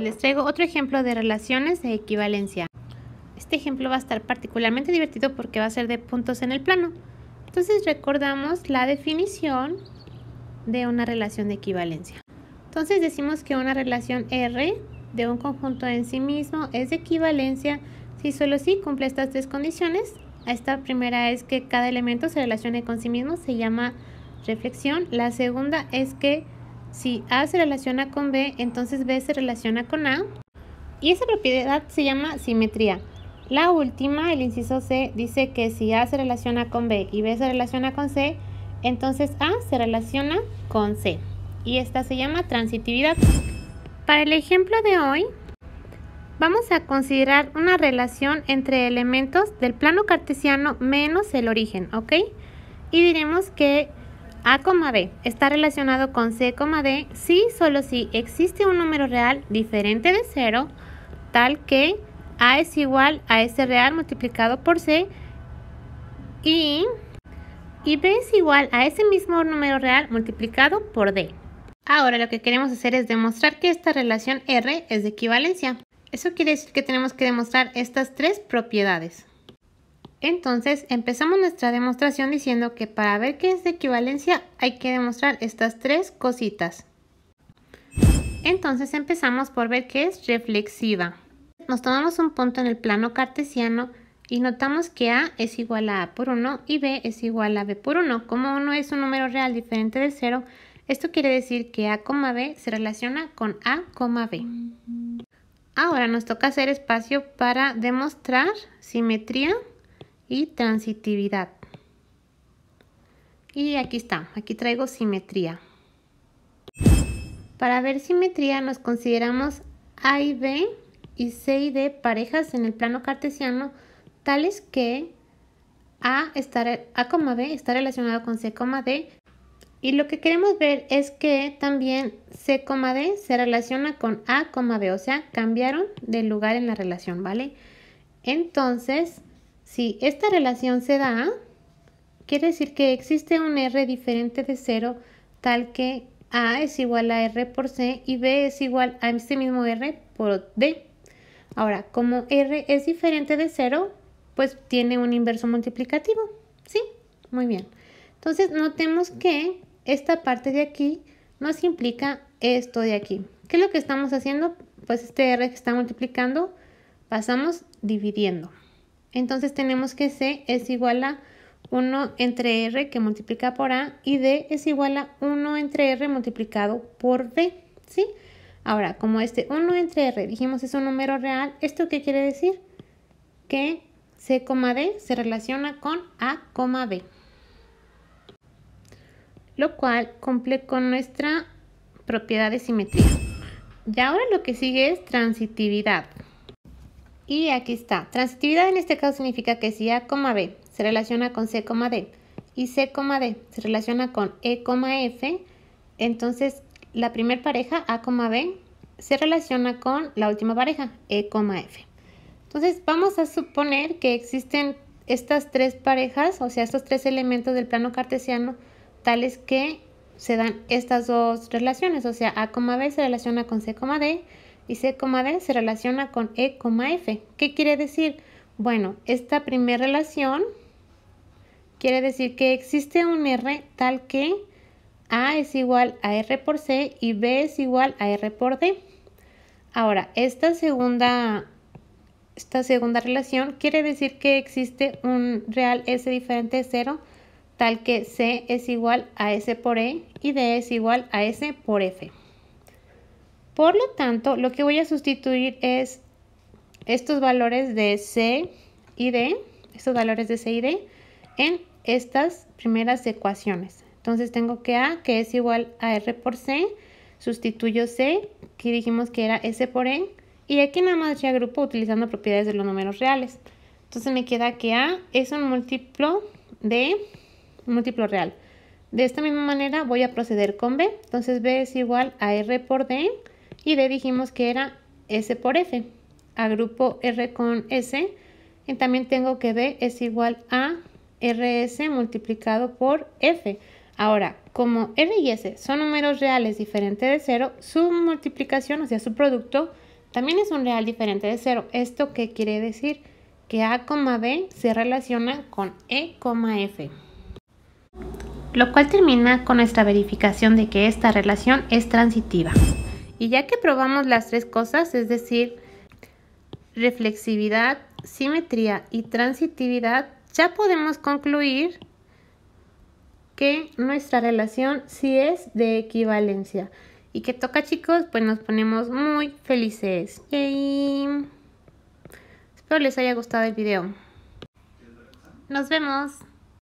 les traigo otro ejemplo de relaciones de equivalencia. Este ejemplo va a estar particularmente divertido porque va a ser de puntos en el plano. Entonces recordamos la definición de una relación de equivalencia. Entonces decimos que una relación R de un conjunto en sí mismo es de equivalencia si solo sí cumple estas tres condiciones. Esta primera es que cada elemento se relacione con sí mismo, se llama reflexión. La segunda es que si A se relaciona con B, entonces B se relaciona con A. Y esa propiedad se llama simetría. La última, el inciso C, dice que si A se relaciona con B y B se relaciona con C, entonces A se relaciona con C. Y esta se llama transitividad. Para el ejemplo de hoy, vamos a considerar una relación entre elementos del plano cartesiano menos el origen, ¿ok? Y diremos que a, B está relacionado con C, D si solo si existe un número real diferente de 0, tal que A es igual a ese real multiplicado por C y, y B es igual a ese mismo número real multiplicado por D. Ahora lo que queremos hacer es demostrar que esta relación R es de equivalencia. Eso quiere decir que tenemos que demostrar estas tres propiedades. Entonces empezamos nuestra demostración diciendo que para ver qué es de equivalencia hay que demostrar estas tres cositas. Entonces empezamos por ver qué es reflexiva. Nos tomamos un punto en el plano cartesiano y notamos que A es igual a A por 1 y B es igual a B por 1. Como 1 es un número real diferente de 0, esto quiere decir que A, B se relaciona con A, B. Ahora nos toca hacer espacio para demostrar simetría y transitividad. Y aquí está, aquí traigo simetría. Para ver simetría nos consideramos A y B y C y D parejas en el plano cartesiano tales que A, estar A, B está relacionado con C, D y lo que queremos ver es que también C, D se relaciona con A, B, o sea, cambiaron de lugar en la relación, ¿vale? Entonces, si esta relación se da, quiere decir que existe un R diferente de 0 tal que A es igual a R por C y B es igual a este mismo R por D. Ahora, como R es diferente de 0, pues tiene un inverso multiplicativo. ¿Sí? Muy bien. Entonces, notemos que esta parte de aquí nos implica esto de aquí. ¿Qué es lo que estamos haciendo? Pues este R que está multiplicando, pasamos dividiendo. Entonces tenemos que C es igual a 1 entre R que multiplica por A y D es igual a 1 entre R multiplicado por B, ¿sí? Ahora, como este 1 entre R dijimos es un número real, ¿esto qué quiere decir? Que C, D se relaciona con A, B. Lo cual cumple con nuestra propiedad de simetría. Y ahora lo que sigue es transitividad. Y aquí está. Transitividad en este caso significa que si A, B se relaciona con C, D y C, D se relaciona con E, F, entonces la primer pareja A, B se relaciona con la última pareja E, F. Entonces vamos a suponer que existen estas tres parejas, o sea, estos tres elementos del plano cartesiano, tales que se dan estas dos relaciones, o sea, A, B se relaciona con C, D y C, D se relaciona con E, F. ¿Qué quiere decir? Bueno, esta primera relación quiere decir que existe un R tal que A es igual a R por C y B es igual a R por D. Ahora, esta segunda, esta segunda relación quiere decir que existe un real S diferente de 0 tal que C es igual a S por E y D es igual a S por F. Por lo tanto, lo que voy a sustituir es estos valores de C y D, estos valores de C y D, en estas primeras ecuaciones. Entonces tengo que A, que es igual a R por C, sustituyo C, que dijimos que era S por n, y aquí nada más grupo utilizando propiedades de los números reales. Entonces me queda que A es un múltiplo de un múltiplo real. De esta misma manera voy a proceder con B. Entonces B es igual a R por D y D dijimos que era S por F. Agrupo R con S y también tengo que B es igual a RS multiplicado por F. Ahora, como R y S son números reales diferentes de cero, su multiplicación, o sea, su producto, también es un real diferente de cero. ¿Esto qué quiere decir? Que A, B se relaciona con E, F. Lo cual termina con nuestra verificación de que esta relación es transitiva. Y ya que probamos las tres cosas, es decir, reflexividad, simetría y transitividad, ya podemos concluir que nuestra relación sí es de equivalencia. Y que toca chicos, pues nos ponemos muy felices. Yay. Espero les haya gustado el video. Nos vemos.